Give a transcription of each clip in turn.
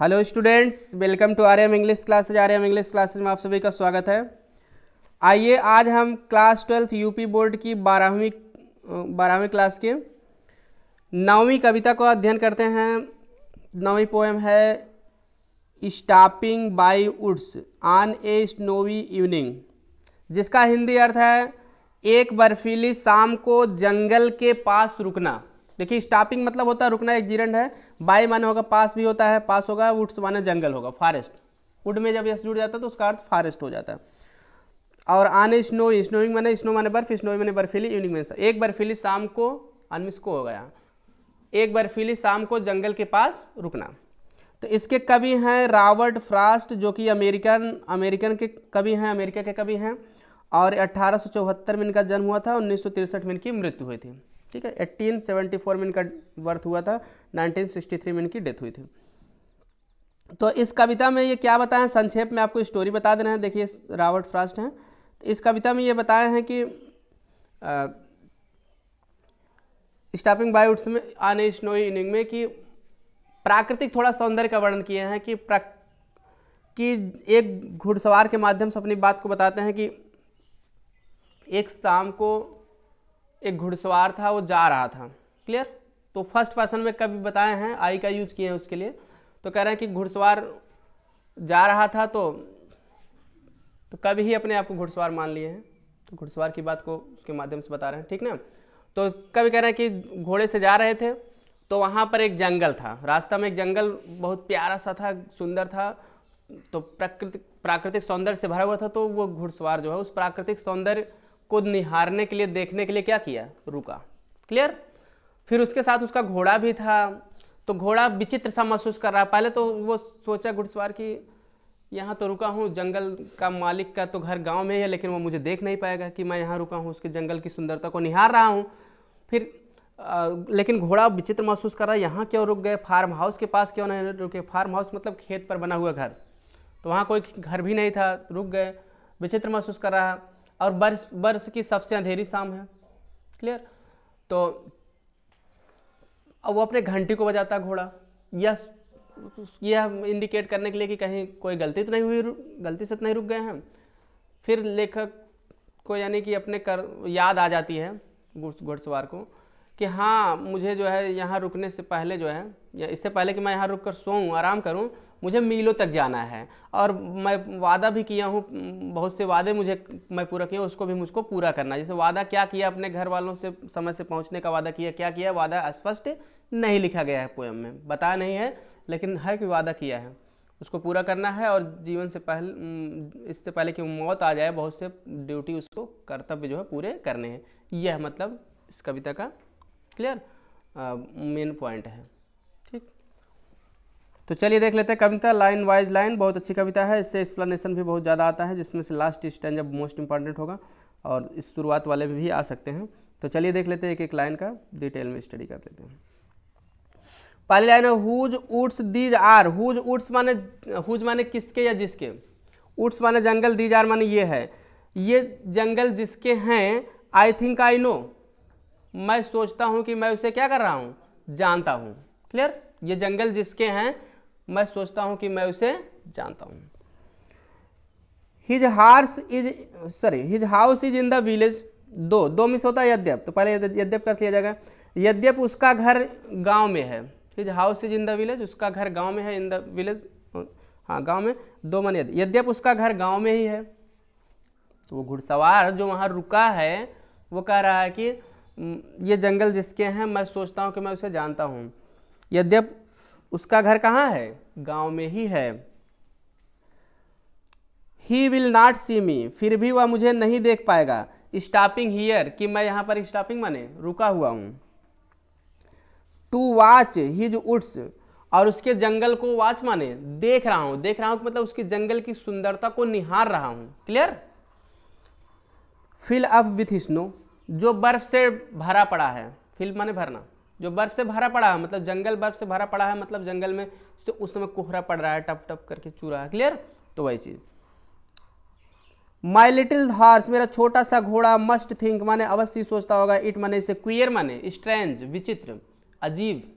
hello students welcome to R M English classes R M English classes में आप सभी का स्वागत है आइए आज हम क्लास ट्वेल्थ यूपी बोर्ड की बारहवीं बारहवीं क्लास के नौवीं कविता को अध्ययन करते हैं नौवीं पोएम है stopping by woods on a snowy evening जिसका हिंदी अर्थ है एक बर्फीली शाम को जंगल के पास रुकना देखिए स्टॉपिंग मतलब होता है रुकना एक जीरेंड है बाय माने होगा पास भी होता है पास होगा वुड्स माने जंगल होगा फॉरेस्ट वुड में जब यस जुड़ जाता है तो उसका अर्थ फॉरेस्ट हो जाता है और आने स्नो स्नोइंग माने स्नो माने बर्फ स्नो माने बर्फीली इवनिंग में एक बर्फीली शाम को अनमिस को हो गया एक बर्फीली शाम को जंगल के पास रुकना तो इसके कवि हैं रॉबर्ट फ्रास्ट जो कि अमेरिकन अमेरिकन के कवि हैं अमेरिका के कवि हैं और अट्ठारह में इनका जन्म हुआ था उन्नीस में इनकी मृत्यु हुई थी ठीक है 1874 में इनका बर्थ हुआ था 1963 में इनकी डेथ हुई थी तो इस कविता में ये क्या बताएं संक्षेप में आपको स्टोरी बता देना है देखिए रावर्ट फ्रास्ट हैं तो इस कविता में ये बताए हैं कि स्टापिंग उड्स में आने स्नोई इनिंग में कि प्राकृतिक थोड़ा सौंदर्य का वर्णन किए हैं कि कि एक घुड़सवार के माध्यम से अपनी बात को बताते हैं कि एक शाम को एक घुड़सवार था वो जा रहा था क्लियर तो फर्स्ट पर्सन में कभी बताए हैं आई का यूज किए हैं उसके लिए तो कह रहे हैं कि घुड़सवार जा रहा था तो तो कभी ही अपने आप को घुड़सवार मान लिए हैं तो घुड़सवार की बात को उसके माध्यम से बता रहे हैं ठीक ना तो कभी कह रहे हैं कि घोड़े से जा रहे थे तो वहाँ पर एक जंगल था रास्ता में एक जंगल बहुत प्यारा सा था सुंदर था तो प्राकृतिक प्राकृतिक सौंदर्य से भरा हुआ था तो वो घुड़सवार जो है उस प्राकृतिक सौंदर्य को निहारने के लिए देखने के लिए क्या किया रुका क्लियर फिर उसके साथ उसका घोड़ा भी था तो घोड़ा विचित्र सा महसूस कर रहा है पहले तो वो सोचा घुड़सवार कि यहाँ तो रुका हूँ जंगल का मालिक का तो घर गांव में ही है लेकिन वो मुझे देख नहीं पाएगा कि मैं यहाँ रुका हूँ उसके जंगल की सुंदरता को निहार रहा हूँ फिर आ, लेकिन घोड़ा विचित्र महसूस कर रहा है यहाँ क्यों रुक गए फार्म हाउस के पास क्यों नहीं रुके फार्म हाउस मतलब खेत पर बना हुआ घर तो वहाँ कोई घर भी नहीं था रुक गए विचित्र महसूस कर रहा और वर्ष वर्ष की सबसे अंधेरी शाम है क्लियर तो वो अपने घंटी को बजाता घोड़ा यह यह इंडिकेट करने के लिए कि कहीं कोई गलती तो नहीं हुई गलती से तो नहीं रुक गए हैं फिर लेखक को यानी कि अपने कर याद आ जाती है घुड़सवार को कि हाँ मुझे जो है यहाँ रुकने से पहले जो है या इससे पहले कि मैं यहाँ रुक कर सोऊँ आराम करूँ मुझे मीलों तक जाना है और मैं वादा भी किया हूँ बहुत से वादे मुझे मैं पूरा किया उसको भी मुझको पूरा करना जैसे वादा क्या किया अपने घर वालों से समय से पहुँचने का वादा किया क्या किया वादा स्पष्ट नहीं लिखा गया है पोएम में बताया नहीं है लेकिन है कि वादा किया है उसको पूरा करना है और जीवन से पहले इससे पहले कि मौत आ जाए बहुत से ड्यूटी उसको कर्तव्य जो है पूरे करने हैं यह मतलब इस कविता का क्लियर मेन पॉइंट है तो चलिए देख लेते हैं कविता लाइन वाइज लाइन बहुत अच्छी कविता है इससे एक्सप्लेनेशन भी बहुत ज़्यादा आता है जिसमें से लास्ट स्टैंड जब मोस्ट इंपॉर्टेंट होगा और इस शुरुआत वाले में भी आ सकते हैं तो चलिए देख लेते हैं एक एक लाइन का डिटेल में स्टडी कर लेते हैं पहली लाइन है whose woods these are whose woods माने हुज माने किसके या जिसके उड्स माने जंगल दीज आर माने ये है ये जंगल जिसके हैं आई थिंक आई नो मैं सोचता हूँ कि मैं उसे क्या कर रहा हूँ जानता हूँ क्लियर ये जंगल जिसके हैं मैं सोचता हूँ कि मैं उसे जानता हूं his horse is sorry his house is in the village though though miss होता है यद्यप तो पहले यद्यप कर लिया जाएगा यद्यप उसका घर गांव में है his house is in the village उसका घर गांव में है इन द विलेज हाँ गांव में दो मन यद्यप उसका घर गांव में ही है तो वो घुड़सवार जो वहाँ रुका है वो कह रहा है कि ये जंगल जिसके हैं मैं सोचता हूँ कि मैं उसे जानता हूँ यद्यप उसका घर कहाँ है गांव में ही है ही विल नॉट सी मी फिर भी वह मुझे नहीं देख पाएगा स्टॉपिंग हीयर कि मैं यहाँ पर स्टॉपिंग माने रुका हुआ हूँ टू वॉच हिज उड्स और उसके जंगल को वाच माने देख रहा हूँ देख रहा हूँ मतलब उसके जंगल की सुंदरता को निहार रहा हूँ clear fill up with snow जो बर्फ से भरा पड़ा है फिल माने भरना जो बर्फ से भरा पड़ा है मतलब जंगल बर्फ से भरा पड़ा है मतलब जंगल में तो उस समय कोहरा पड़ रहा है टप टप करके चूरा है क्लियर तो वही चीज़ माई लिटिल हार्स मेरा छोटा सा घोड़ा मस्ट थिंक माने अवश्य सोचता होगा इट माने इसे क्वियर माने स्ट्रेंज विचित्र अजीब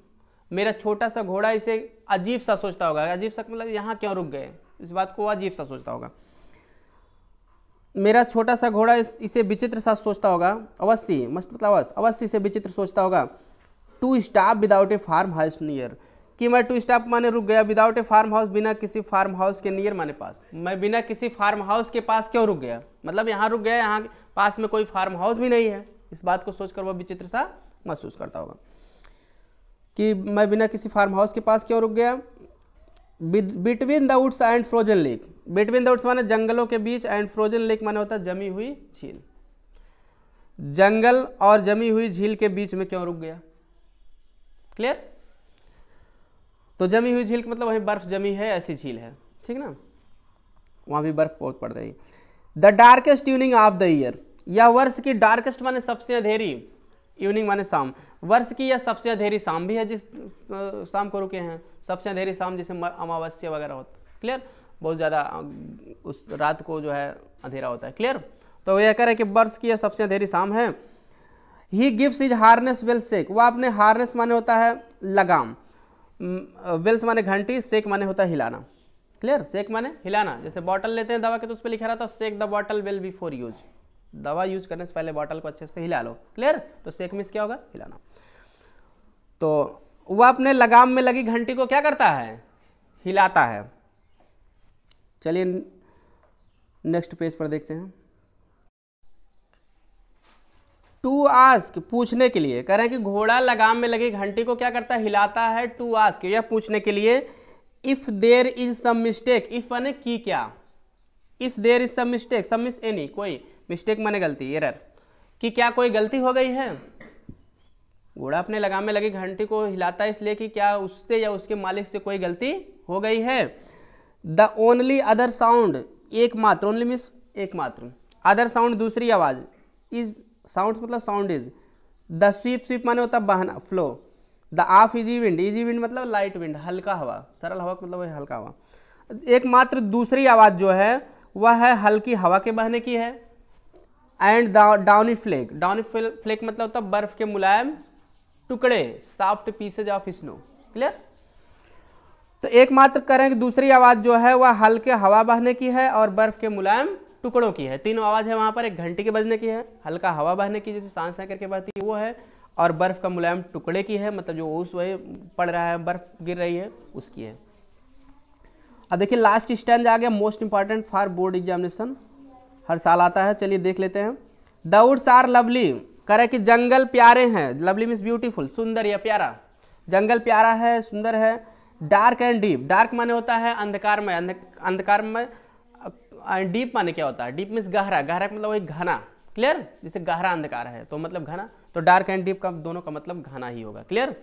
मेरा छोटा सा घोड़ा इसे अजीब सा सोचता होगा अजीब सा मतलब यहाँ क्यों रुक गए इस बात को अजीब सा सोचता होगा मेरा छोटा सा घोड़ा इस, इसे विचित्र सा सोचता होगा अवश्य मस्त मतलब अवश्य अवश्य इसे विचित्र सोचता होगा to stop without a farmhouse near कि मैं टू स्टाफ माने रुक गया विदाउट ए फार्म हाउस बिना किसी फार्म हाउस के नियर माने पास मैं बिना किसी फार्म हाउस के पास क्यों रुक गया मतलब यहाँ रुक गया यहाँ पास में कोई फार्म हाउस भी नहीं है इस बात को सोचकर वह विचित्र सा महसूस करता होगा कि मैं बिना किसी फार्म हाउस के पास क्यों रुक गया between the woods and frozen lake between the woods माने जंगलों के बीच एंड फ्रोजन लेक माने होता है जमी हुई झील जंगल और जमी हुई झील के बीच में क्यों रुक गया क्लियर तो जमी हुई झील का मतलब वहीं बर्फ जमी है ऐसी झील है ठीक ना वहाँ भी बर्फ बहुत पड़ रही the darkest evening of the year यह वर्ष की डार्केस्ट माने सबसे अधेरी इवनिंग माने शाम वर्ष की यह सबसे अधेरी शाम भी है जिस शाम को रुके हैं सबसे अंधेरी शाम जैसे अमावस्या वगैरह होता क्लियर बहुत ज़्यादा उस रात को जो है अंधेरा होता है क्लियर तो यह कह रहे हैं कि वर्ष की यह सबसे अंधेरी शाम है ही गिव्स इज हार्नेस वेल सेक वह अपने हार्नेस माने होता है लगाम वेल्स माने घंटी सेक माने होता है हिलाना क्लियर सेक माने हिलाना जैसे बॉटल लेते हैं दवा के तो उस पर लिखा रहता है shake the bottle well before use दवा यूज करने से पहले बॉटल को अच्छे से हिला लो क्लियर तो सेक मिस क्या होगा हिलाना तो वह अपने लगाम में लगी घंटी को क्या करता है हिलाता है चलिए नेक्स्ट पेज पर देखते हैं टू आस्क पूछने के लिए कह रहे हैं कि घोड़ा लगाम में लगी घंटी को क्या करता है हिलाता है टू आस्क यह पूछने के लिए if there is some mistake if मैने की क्या if there is some mistake some miss any कोई मिस्टेक मैंने गलती एरर कि क्या कोई गलती हो गई है घोड़ा अपने लगाम में लगी घंटी को हिलाता है इसलिए कि क्या उससे या उसके मालिक से कोई गलती हो गई है द ओनली अदर साउंड एकमात्र ओनली मिस एकमात्र अदर साउंड दूसरी आवाज़ इज साउंड्स मतलब sound is the sweep sweep माने होता बहना flow the of easy wind easy wind मतलब लाइट विंड हल्का हवा सरल हवा मतलब वही हल्का हवा एकमात्र दूसरी आवाज़ जो है वह है हल्की हवा के बहने की है and downy flake downy flake मतलब होता बर्फ के मुलायम टुकड़े soft pieces of snow clear तो एकमात्र करें कि दूसरी आवाज़ जो है वह हल्के हवा बहने की है और बर्फ के मुलायम टुकड़ों की है तीनों आवाज़ है वहां पर एक घंटे के बजने की है हल्का हवा बहने की जैसे सांस करके बहती है वो है और बर्फ़ का मुलायम टुकड़े की है मतलब जो उस वही पड़ रहा है बर्फ़ गिर रही है उसकी है अब देखिए लास्ट स्टैंड आ गया most important for board examination हर साल आता है चलिए देख लेते हैं द वुड्स आर लवली करे कि जंगल प्यारे हैं लवली मीन्स ब्यूटीफुल सुंदर या प्यारा जंगल प्यारा है सुंदर है डार्क एंड डीप डार्क माने होता है अंधकार में अंधकार में डीप माने क्या होता है डीप मीन्स गहरा गहरा मतलब वही घना क्लियर जैसे गहरा अंधकार है तो मतलब घना तो डार्क एंड डीप का दोनों का मतलब घना ही होगा क्लियर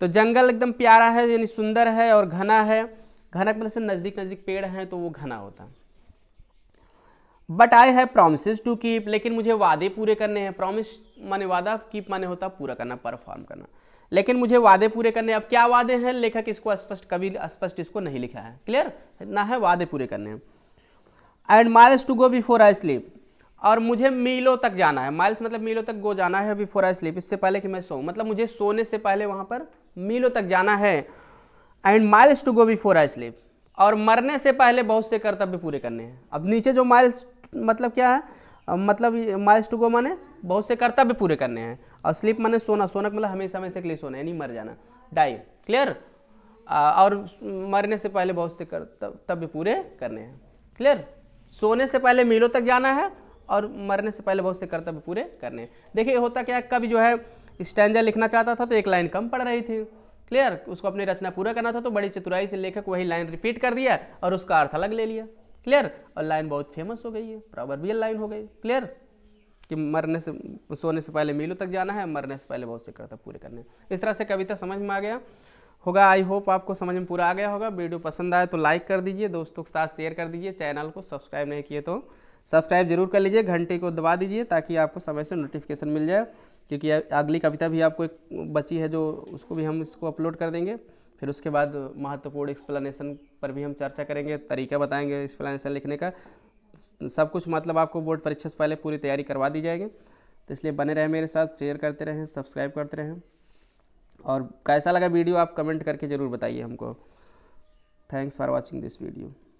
तो जंगल एकदम प्यारा है यानी सुंदर है और घना है घना मतलब से नज़दीक नज़दीक पेड़ हैं तो वो घना होता है but I have promise to keep लेकिन मुझे वादे पूरे करने हैं प्रोमिस माने वादा कीप माने होता पूरा करना परफॉर्म करना लेकिन मुझे वादे पूरे करने अब क्या वादे हैं लेखक इसको स्पष्ट कभी स्पष्ट इसको नहीं लिखा है क्लियर ना है वादे पूरे करने हैं and miles to go before I sleep और मुझे मीलों तक जाना है माइल्स मतलब मीलों तक गो जाना है बिफोर आई स्लीप इससे पहले कि मैं सो मतलब मुझे सोने से पहले वहाँ पर मीलों तक जाना है and miles to go before I sleep और मरने से पहले बहुत से कर्तव्य पूरे करने हैं अब नीचे जो माइल्स मतलब क्या है मतलब माइल्स टू गो माने बहुत से कर्तव्य पूरे करने हैं और स्लीप माने सोना सोना मतलब हमेशा हमेशा के लिए सोना यानी मर जाना डाई क्लियर और मरने से पहले बहुत से कर्तव्य पूरे करने हैं क्लियर सोने से पहले मीलों तक जाना है और मरने से पहले बहुत से कर्तव्य पूरे करने हैं देखिए होता क्या कभी जो है स्टैंडर लिखना चाहता था तो एक लाइन कम पड़ रही थी क्लियर उसको अपनी रचना पूरा करना था तो बड़ी चतुराई से लेखक वही लाइन रिपीट कर दिया और उसका अर्थ अलग ले लिया क्लियर और लाइन बहुत फेमस हो गई है प्रॉबरबियल लाइन हो गई क्लियर कि मरने से सोने से पहले मीलों तक जाना है मरने से पहले बहुत से कर्तव्य पूरे करने हैं इस तरह से कविता समझ में आ गया होगा आई होप आपको समझ में पूरा आ गया होगा वीडियो पसंद आए तो लाइक कर दीजिए दोस्तों के साथ शेयर कर दीजिए चैनल को सब्सक्राइब नहीं किए तो सब्सक्राइब जरूर कर लीजिए घंटे को दबा दीजिए ताकि आपको समय से नोटिफिकेशन मिल जाए क्योंकि अगली कविता भी आपको एक बची है जो उसको भी हम इसको अपलोड कर देंगे फिर उसके बाद महत्वपूर्ण एक्सप्लेनेशन पर भी हम चर्चा करेंगे तरीका बताएंगे एक्सप्लेनेशन लिखने का सब कुछ मतलब आपको बोर्ड परीक्षा से पहले पूरी तैयारी करवा दी जाएगी तो इसलिए बने रहें मेरे साथ शेयर करते रहें सब्सक्राइब करते रहें और कैसा लगा वीडियो आप कमेंट करके ज़रूर बताइए हमको thanks for watching this video